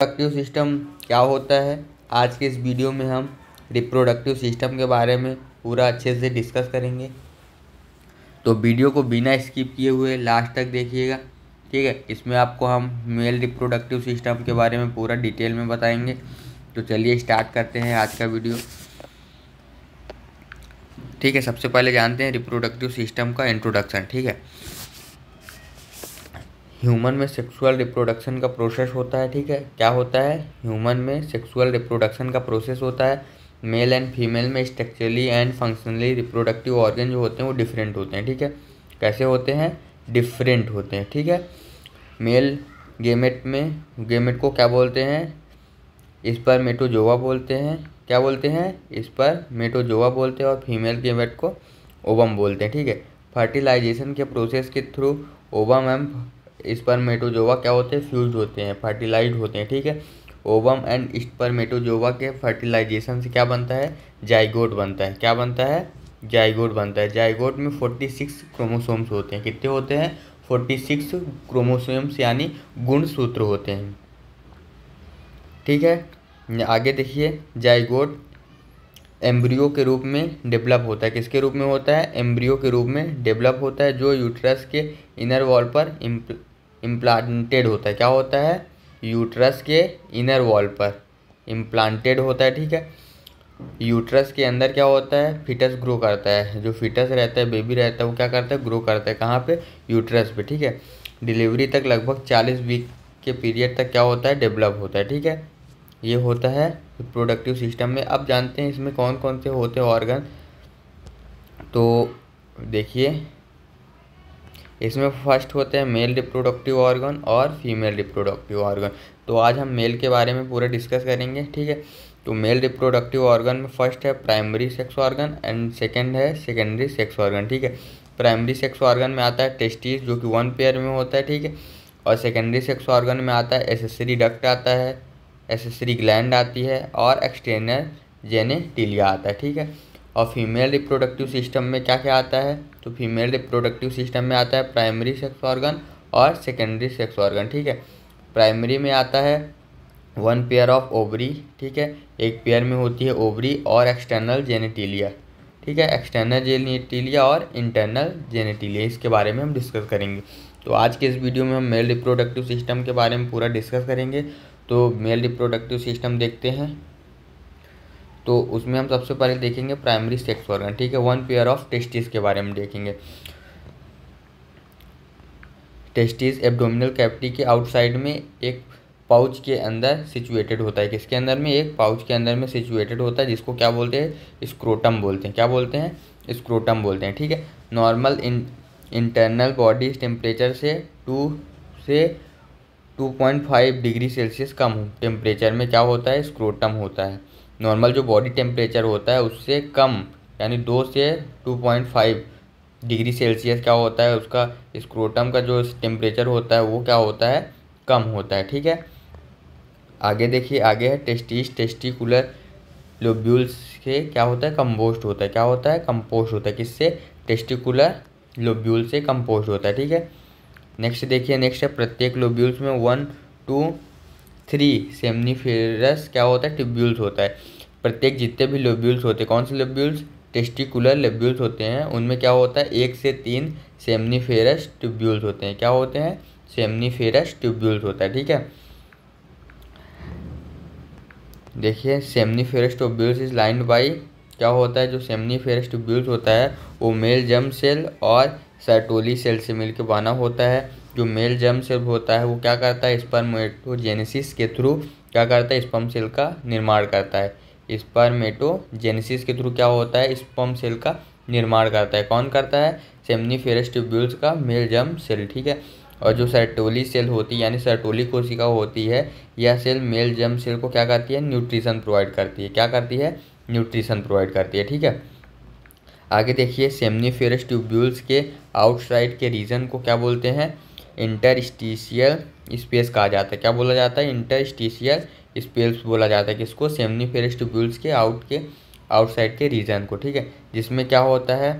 reproductive system क्या होता है आज के इस वीडियो में हम रिप्रोडक्टिव सिस्टम के बारे में पूरा अच्छे से डिस्कस करेंगे तो वीडियो को बिना स्किप किए हुए लास्ट तक देखिएगा ठीक है इसमें आपको हम मेल रिप्रोडक्टिव सिस्टम के बारे में पूरा डिटेल में बताएंगे तो चलिए स्टार्ट करते हैं आज का वीडियो ठीक है सबसे पहले जानते हैं रिप्रोडक्टिव सिस्टम का इंट्रोडक्शन ठीक है ह्यूमन में सेक्सुअल रिप्रोडक्शन का प्रोसेस होता है ठीक है क्या होता है ह्यूमन में सेक्सुअल रिप्रोडक्शन का प्रोसेस होता है मेल एंड फीमेल में structurally and functionally reproductive organ जो होते हैं वो डिफरेंट होते हैं ठीक है कैसे होते हैं डिफरेंट होते हैं ठीक है मेल गेमेट में गेमेट को क्या बोलते हैं इस पर मेटोजोवा बोलते हैं क्या बोलते हैं इस पर मेटोजोवा बोलते हैं और फीमेल गेमेट को ओबम बोलते हैं ठीक है फर्टिलाइजेशन के प्रोसेस के थ्रू ओबम एम स्पर्मेटोजोवा क्या होते हैं फ्यूज होते हैं फर्टिलाइज होते हैं ठीक है ओवम एंड स्पर्मेटोजोवा के फर्टिलाइजेशन से क्या बनता है जाइगोट बनता है क्या बनता है जाइगोट बनता है जाइगोट में फोर्टी सिक्स क्रोमोसोम्स होते हैं कितने होते हैं फोर्टी सिक्स क्रोमोसोम्स यानी गुणसूत्र होते हैं ठीक है आगे देखिए जाइगोट एम्ब्रियो के रूप में डेवलप होता है किसके रूप में होता है एम्ब्रियो के रूप में डेवलप होता है जो यूट्रस के इनर वॉल पर इम्प्लांटेड होता है क्या होता है यूट्रस के इनर वॉल पर इम्प्लांटेड होता है ठीक है यूट्रस के अंदर क्या होता है फिटस ग्रो करता है जो फिटस रहता है बेबी रहता है वो क्या करता है ग्रो करता है कहाँ पे यूट्रस पे ठीक है डिलीवरी तक लगभग चालीस वीक के पीरियड तक क्या होता है डेवलप होता है ठीक है ये होता है प्रोडक्टिव सिस्टम में अब जानते हैं इसमें कौन कौन से होते हैं ऑर्गन तो देखिए इसमें फर्स्ट होते हैं मेल रिप्रोडक्टिव ऑर्गन और फीमेल रिप्रोडक्टिव ऑर्गन तो आज हम मेल के बारे में पूरा डिस्कस करेंगे ठीक है तो मेल रिप्रोडक्टिव ऑर्गन में फर्स्ट है primary sex organ and second है सेकेंडरी सेक्स ऑर्गन ठीक है प्राइमरी सेक्स ऑर्गन में आता है टेस्टिस जो कि वन पेयर में होता है ठीक है और सेकेंडरी सेक्स ऑर्गन में आता है एसेसरी डक्ट आता है एसेसरी ग्लैंड आती है और एक्सटेर्नल टीलिया आता है ठीक है और फीमेल रिप्रोडक्टिव सिस्टम में क्या क्या आता है तो फीमेल रिप्रोडक्टिव सिस्टम में आता है प्राइमरी सेक्स ऑर्गन और सेकेंडरी सेक्स ऑर्गन ठीक है प्राइमरी में आता है वन पेयर ऑफ ओवरी ठीक है एक पेयर में होती है ओवरी और एक्सटर्नल जेनेटिलिया ठीक है एक्सटर्नल जेनेटिलिया और इंटरनल जेनेटिलिया इसके बारे में हम डिस्कस करेंगे तो आज के इस वीडियो में हम मेल रिप्रोडक्टिव सिस्टम के बारे में पूरा डिस्कस करेंगे तो मेल रिप्रोडक्टिव सिस्टम देखते हैं तो उसमें हम सबसे पहले देखेंगे प्राइमरी सेक्स ऑर्गन ठीक है वन पेयर ऑफ टेस्टिस के बारे में देखेंगे टेस्टिस एब्डोमिनल कैविटी के आउटसाइड में एक पाउच के अंदर सिचुएटेड होता है किसके अंदर में एक पाउच के अंदर में सिचुएटेड होता है जिसको क्या बोलते हैं स्क्रोटम बोलते हैं क्या बोलते हैं स्क्रोटम बोलते हैं ठीक है normal in internal body temperature से टू से 2.5 डिग्री सेल्सियस कम हो टेम्परेचर में क्या होता है स्क्रोटम होता है नॉर्मल जो बॉडी टेम्परेचर होता है उससे कम यानी दो से two point five degree Celsius क्या होता है उसका स्क्रोटम का जो टेम्परेचर होता है वो क्या होता है कम होता है ठीक है आगे देखिए आगे है टेस्टिस टेस्टिकुलर लोब्यूल्स से क्या होता है कम्पोस्ट होता है क्या होता है कम्पोस्ट होता है किससे टेस्टिकुलर लोब्यूल से कम्पोस्ट होता है ठीक है नेक्स्ट देखिए नेक्स्ट है प्रत्येक लोब्यूल्स में वन टू थ्री सेमनीफेरस क्या होता है ट्यूब्यूल्स होता है प्रत्येक जितने भी लोब्यूल्स होते हैं कौन से लोब्यूल्स टेस्टिकुलर लेब्यूल्स होते हैं उनमें क्या होता है एक से तीन सेमनीफेरस ट्यूब्यूल्स होते हैं क्या होते हैं सेमनीफेरस ट्यूब्यूल्स होता है ठीक है देखिए seminiferous tubules is lined by क्या होता है जो सेमनीफेरस ट्यूब्यूल्स होता है वो मेल जम सेल और सर्टोली सेल से मिलकर बना होता है जो मेल जर्म सेल होता है वो क्या करता है स्पर्मेटोजेनेसिस के थ्रू क्या करता है स्पर्म सेल का निर्माण करता है स्पर्मेटोजेनेसिस के थ्रू क्या होता है स्पम सेल का निर्माण करता है कौन करता है सेमनीफेरस ट्यूब्यूल्स का मेल जर्म सेल ठीक है और जो सर्टोली सेल होती है यानी सर्टोली कोशिका होती है यह सेल मेल जर्म सेल को क्या करती है न्यूट्रिशन प्रोवाइड करती है क्या करती है न्यूट्रिशन प्रोवाइड करती है ठीक है आगे देखिए सेमनीफेरस ट्यूब्यूल्स के आउटसाइड के रीजन को क्या बोलते हैं इंटरस्टिशियल स्पेस कहा जाता है क्या बोला जाता है इंटरस्टिशियल स्पेस बोला जाता है किसको सेमनी फेरेस्टिब्यूल्स के आउट के आउटसाइड के रीजन को ठीक है जिसमें क्या होता है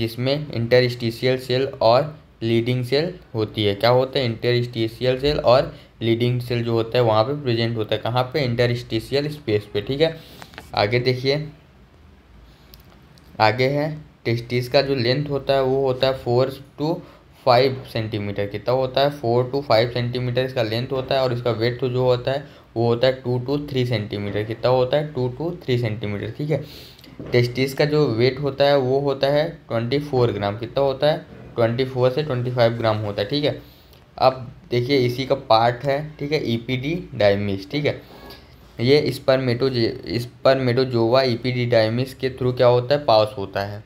जिसमें इंटरस्टिशियल सेल और लीडिंग सेल होती है क्या होता है इंटरस्टिशियल सेल और लीडिंग सेल जो होता है वहाँ पे प्रेजेंट होता है कहाँ पे इंटरस्टिशियल स्पेस पे ठीक है आगे देखिए आगे है टेस्टिस का जो लेंथ होता है वो होता है फोर टू फाइव सेंटीमीटर कितना होता है फोर टू फाइव सेंटीमीटर इसका लेंथ होता है और इसका वेथ तो जो होता है वो होता है टू टू थ्री सेंटीमीटर कितना होता है टू टू थ्री सेंटीमीटर ठीक है टेस्टिस का जो वेट होता है वो होता है ट्वेंटी फोर ग्राम कितना होता है ट्वेंटी फोर से ट्वेंटी फाइव ग्राम होता है ठीक है अब देखिए इसी का पार्ट है ठीक है ई पी डी डायमिस ठीक है ये spermato spermatozoa E e P D डायमिस के थ्रू क्या होता है पास होता है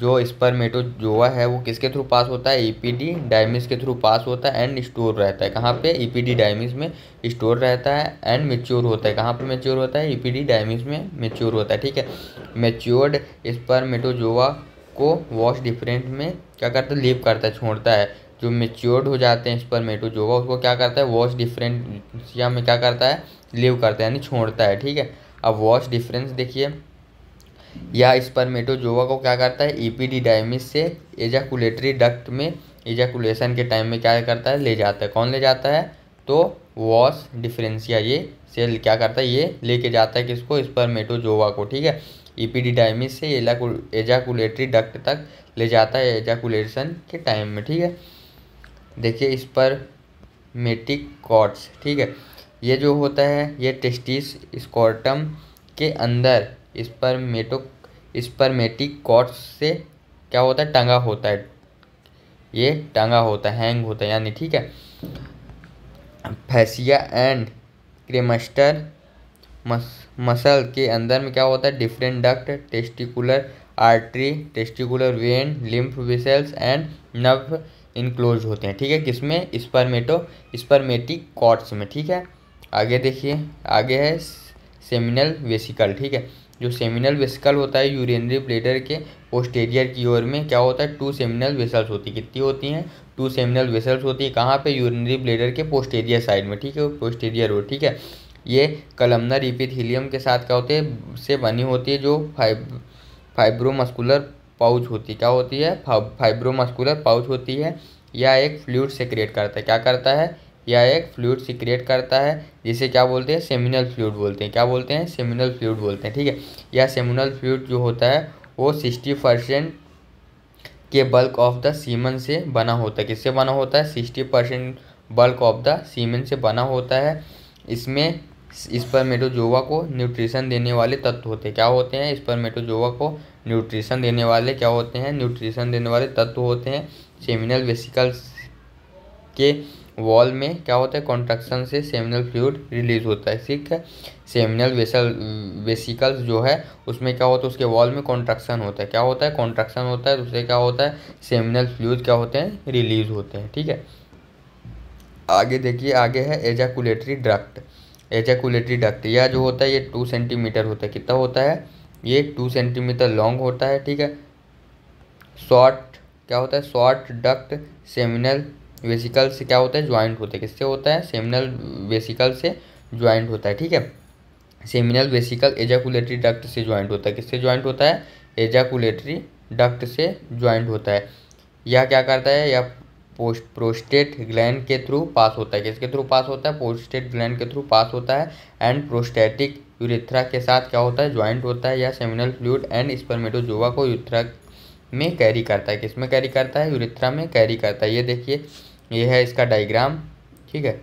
जो स्पर्मेटोजोआ है वो किसके थ्रू पास होता है ईपीडी e डायमिस के थ्रू पास होता है एंड स्टोर रहता है कहाँ पे ईपीडी e डायमिस में स्टोर रहता है एंड मेच्योर होता है कहाँ पे मेच्योर होता है ईपीडी e डायमिस में मेच्योर होता है ठीक है मेच्योर्ड स्पर्मेटोजोआ को वॉश डिफरेंट में क्या करता है लीव करता है छोड़ता है जो मेच्योर्ड हो जाते हैं स्पर्मेटोजोआ उसको क्या करता है वॉश डिफरेंट में क्या करता है लीव करता है यानी छोड़ता है ठीक है अब वॉश डिफरेंस देखिए या स्पर्मेटोजोआ को क्या करता है डायमिस से एजाकुलेटरी डक्ट में एजाकुलेशन के टाइम में क्या करता है ले जाता है कौन ले जाता है तो वॉस डिफरेंसिया ये सेल क्या करता है ये लेके जाता है किसको स्पर्मेटोजोवा को ठीक है डायमिस से एजाकुलेटरी डक्ट तक ले जाता है एजाकुलेशन के टाइम में ठीक है देखिए इस पर मेटिक कॉट्स ठीक है ये जो होता है ये टेस्टिस स्कॉर्टम के अंदर स्पर्मेटो स्पर्मेटिक कॉर्ड्स से क्या होता है टंगा होता है ये टंगा होता है हैंग होता है यानी ठीक है फैसिया एंड क्रेमस्टर मस मसल के अंदर में क्या होता है deferent duct testicular artery testicular vein lymph vessels and nerve enclose होते हैं ठीक है किसमें स्पर्मेटो स्पर्मेटिक कॉर्ड्स में ठीक है आगे देखिए आगे है सेमिनल वेसिकल ठीक है जो सेमिनल वेसिकल होता है यूरिनरी ब्लेडर के पोस्टेरियर की ओर में क्या होता है टू सेमिनल वेसल्स होती है कितनी होती हैं टू सेमिनल वेसल्स होती है कहाँ पे यूरिनरी ब्लेडर के पोस्टेरियर साइड में ठीक है पोस्टेरियर हो ठीक है ये कलमनर इपिथीलियम के साथ क्या होते हैं से बनी होती है जो फाइब फाइब्रोमस्कुलर पाउच होती क्या होती है फाइब्रोमस्कुलर पाउच होती है या एक फ्लूड सेक्रेट करता है क्या करता है या एक फ्लूड सिक्रिएट करता है जिसे क्या बोलते हैं सेमिनल फ्लूड बोलते हैं क्या बोलते हैं सेमिनल फ्लूड बोलते हैं ठीक है यह सेमिनल फ्लूड जो होता है वो सिक्सटी परसेंट के बल्क ऑफ द सीमन से बना होता है किससे बना होता है sixty percent bulk of the semen से बना होता है इसमें इस पर मेटोजोवा को न्यूट्रिशन देने वाले तत्व होते हैं क्या होते हैं इस पर मेटोजोवा को न्यूट्रिशन देने वाले क्या होते हैं न्यूट्रिशन देने वाले तत्व होते हैं सेमिनल वेसिकल्स के वॉल में क्या होता है कॉन्ट्रक्शन से सेमिनल फ्लूड रिलीज होता है ठीक है सेमिनल वेसल वेसिकल्स जो है उसमें क्या होता है उसके वॉल में कॉन्ट्रक्शन होता है क्या होता है कॉन्ट्रक्शन होता है उससे क्या होता है सेमिनल फ्लूड क्या होते हैं रिलीज होते हैं ठीक है आगे देखिए आगे है एजाकुलेटरी ड्रक्ट एजाकुलेटरी डक्ट यह जो होता है ये टू सेंटीमीटर होता है कितना होता है ये टू सेंटीमीटर लॉन्ग होता है ठीक है शॉर्ट क्या होता है शॉर्ट डक्ट सेमिनल वेसिकल से क्या होता है ज्वाइंट होता है किससे होता है सेमिनल वेसिकल से ज्वाइंट होता है ठीक है सेमिनल वेसिकल एजाकुलेटरी डक्ट से ज्वाइंट होता है किससे ज्वाइंट होता है एजाकुलेटरी डक्ट से ज्वाइंट होता है यह क्या करता है यह पोस्ट प्रोस्टेट ग्लैंड के थ्रू पास होता है किसके थ्रू पास होता है प्रोस्टेट ग्लैंड के थ्रू पास होता है एंड प्रोस्टेटिक यूरेथ्रा के साथ क्या होता है ज्वाइंट होता है या सेमिनल फ्लूड एंड स्पर्मेटोजोवा को यूथ्रा में कैरी करता है किस में कैरी करता है यूरेथ्रा में कैरी करता है ये देखिए ये है इसका डाइग्राम ठीक है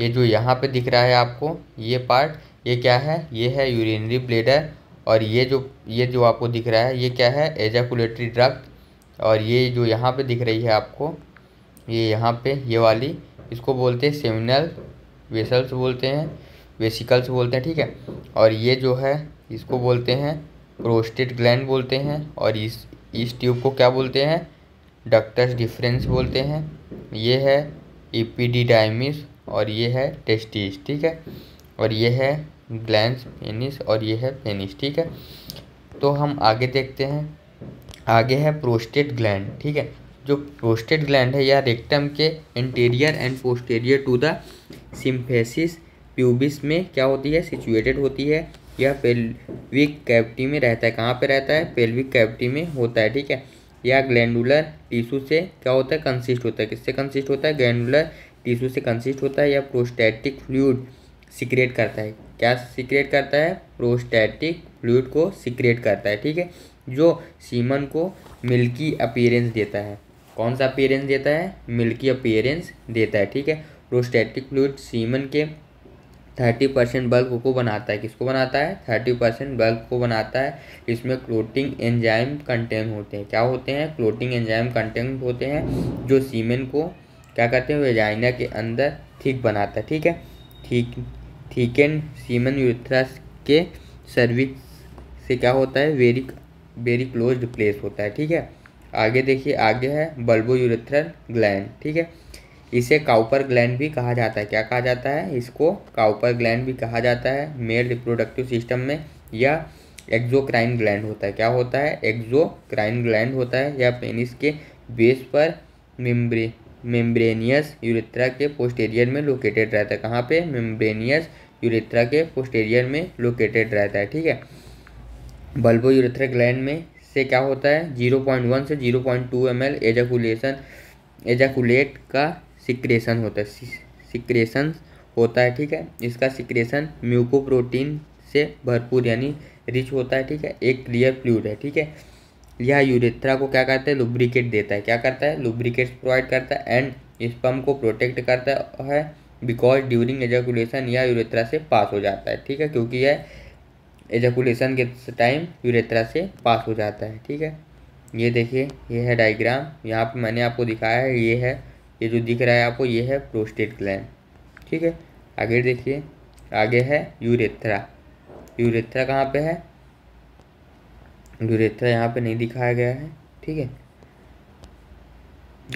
ये जो यहाँ पे दिख रहा है आपको ये पार्ट ये क्या है ये है यूरिनरी ब्लेडर और ये जो ये जो आपको दिख रहा है ये क्या है एजाकुलेटरी ड्रग और ये जो यहाँ पे दिख रही है आपको ये यहाँ पे ये वाली इसको बोलते हैं सेमिनल वेसल्स बोलते हैं वेसिकल्स बोलते हैं ठीक है और ये जो है इसको बोलते हैं प्रोस्टेट ग्लैंड बोलते हैं और इस इस ट्यूब को क्या बोलते हैं डक्टस डिफरेंस बोलते हैं ये है इपीडिडाइमिस और ये है टेस्टिस ठीक है और ये है ग्लैंस पेनिस और ये है पेनिस ठीक है तो हम आगे देखते हैं आगे है प्रोस्टेट ग्लैंड ठीक है जो प्रोस्टेट ग्लैंड है यह रेक्टम के anterior and posterior to the symphysis pubis में क्या होती है सिचुएटेड होती है या पेल्विक कैविटी में रहता है कहाँ पे रहता है पेल्विक कैविटी में होता है ठीक है या ग्लैंडुलर टिश्यू से क्या होता है कंसिस्ट होता है किससे कंसिस्ट होता है ग्लैंडुलर टिश्यू से कंसिस्ट होता है या प्रोस्टैटिक फ्लूड सिक्रेट करता है क्या सिक्रेट करता है प्रोस्टैटिक फ्लूड को सिक्रेट करता है ठीक है जो सीमन को मिल्की अपीयरेंस देता है कौन सा अपीयरेंस देता है मिल्की अपीयरेंस देता है ठीक है प्रोस्टैटिक फ्लूड सीमन के थर्टी परसेंट बल्क को बनाता है किसको बनाता है थर्टी परसेंट बल्क को बनाता है इसमें क्लोटिंग एंजाइम कंटेन होते हैं क्या होते हैं क्लोटिंग एंजाइम कंटेन होते हैं जो सीमेन को क्या कहते हैं वेजाइना के अंदर ठीक बनाता है ठीक है ठीक एंड सीमन यूथ्रस के सर्विस से क्या होता है वेरी वेरी क्लोज प्लेस होता है ठीक है आगे देखिए आगे है बल्बो यूरेथ्रल ग्लैंड ठीक है इसे काउपर ग्लैंड भी कहा जाता है क्या कहा जाता है इसको काउपर ग्लैंड भी कहा जाता है मेल रिप्रोडक्टिव सिस्टम में या एक्जोक्राइन ग्लैंड होता है क्या होता है एक्जोक्राइन ग्लैंड होता है या पेनिस के बेस पर मेम्ब्रे मेम्ब्रेनियस यूरेथ्रा के पोस्टेरियर में लोकेटेड रहता है कहाँ पे मेम्ब्रेनियस यूरेथ्रा के पोस्टेरियर में लोकेटेड रहता है ठीक है बल्बो यूरिथ्रा ग्लैंड में से क्या होता है जीरो पॉइंट वन से zero point two M L ejaculation ejaculate का सिक्रेशन होता है सिक्रेशन होता है ठीक है इसका सिक्रेशन म्यूकोप्रोटीन से भरपूर यानी रिच होता है ठीक है एक क्लियर फ्लूड है ठीक है यह यूरेथ्रा को क्या करता है लुब्रिकेट देता है क्या करता है लुब्रिकेट प्रोवाइड करता है एंड स्पम को प्रोटेक्ट करता है बिकॉज ड्यूरिंग एजाकुलेशन यह यूरेथ्रा से पास हो जाता है ठीक है क्योंकि यह एजाकुलेशन के टाइम यूरेथ्रा से पास हो जाता है ठीक है ये देखिए ये है डायग्राम यहाँ पे मैंने आपको दिखाया है ये है ये जो दिख रहा है आपको ये है प्रोस्टेट ग्लैंड ठीक है आगे देखिए आगे है यूरेथ्रा यूरेथ्रा कहाँ पे है यूरेथ्रा यहाँ पे नहीं दिखाया गया है ठीक है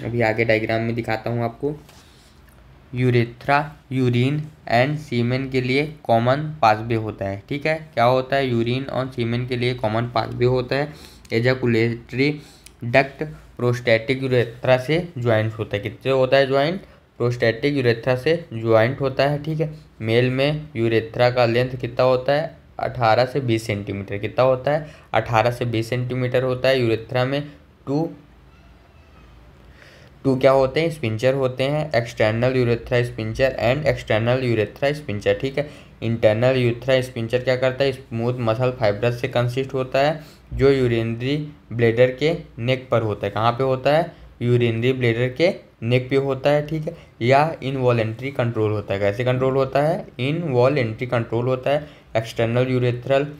अभी आगे डायग्राम में दिखाता हूँ आपको यूरेथ्रा यूरिन एंड सीमेन के लिए कॉमन पासवे होता है ठीक है क्या होता है यूरिन और सीमेन के लिए कॉमन पासवे होता है एजाकुलेटरी डक्ट प्रोस्टैटिक यूरेथ्रा से ज्वाइंट होता है किससे होता है ज्वाइंट प्रोस्टैटिक यूरेथ्रा से ज्वाइंट होता है ठीक है मेल में यूरेथ्रा का लेंथ कितना होता है अठारह से बीस सेंटीमीटर कितना होता है अठारह से बीस सेंटीमीटर होता है यूरेथ्रा में टू टू क्या होते हैं स्पिंचर होते हैं external urethra sphincter and external urethra sphincter ठीक है इंटरनल यूथ्रा स्पिंचर क्या करता है स्मूथ मसल फाइब्रस से कंसिस्ट होता है जो यूरेंद्री ब्लेडर के नेक पर होता है कहाँ पे होता है यूरेंद्री ब्लेडर के नेक पे होता है ठीक है या इनवॉलेंट्री कंट्रोल होता है कैसे कंट्रोल होता है इनवॉलेंट्री कंट्रोल होता है एक्सटर्नल यूरेथ्रल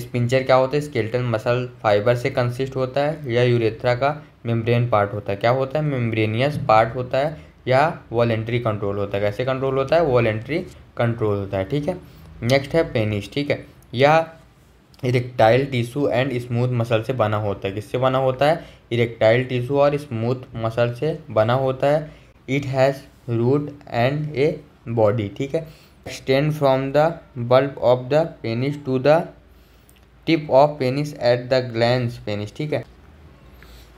स्पिंचर क्या होता है स्केल्टन मसल फाइबर से कंसिस्ट होता है या यूरेथ्रा का मेम्ब्रेन पार्ट होता है क्या होता है मेम्ब्रेनियस पार्ट होता है या वॉलेंट्री कंट्रोल होता है कैसे कंट्रोल होता है वॉलेंट्री कंट्रोल होता है ठीक है नेक्स्ट है पेनिस ठीक है या erectile tissue and smooth muscle से बना होता है किससे बना होता है इरेक्टाइल टिशू और स्मूथ मसल से बना होता है it has root and a body ठीक है extend from the bulb of the penis to the tip of penis at the glans penis ठीक है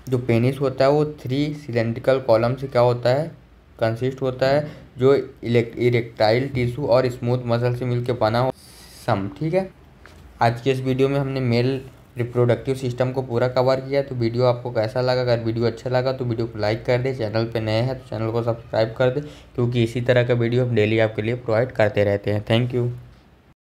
जो पेनिस होता है वो थ्री सिलेंड्रिकल कॉलम से क्या होता है कंसिस्ट होता है जो इरेक्टाइल टिश्यू और स्मूथ मसल से मिलकर बना हो सम ठीक है आज के इस वीडियो में हमने मेल रिप्रोडक्टिव सिस्टम को पूरा कवर किया तो वीडियो आपको कैसा लगा अगर वीडियो अच्छा लगा तो वीडियो को लाइक कर दे चैनल पे नए हैं तो चैनल को सब्सक्राइब कर दे क्योंकि इसी तरह का वीडियो हम डेली आपके लिए प्रोवाइड करते रहते हैं थैंक यू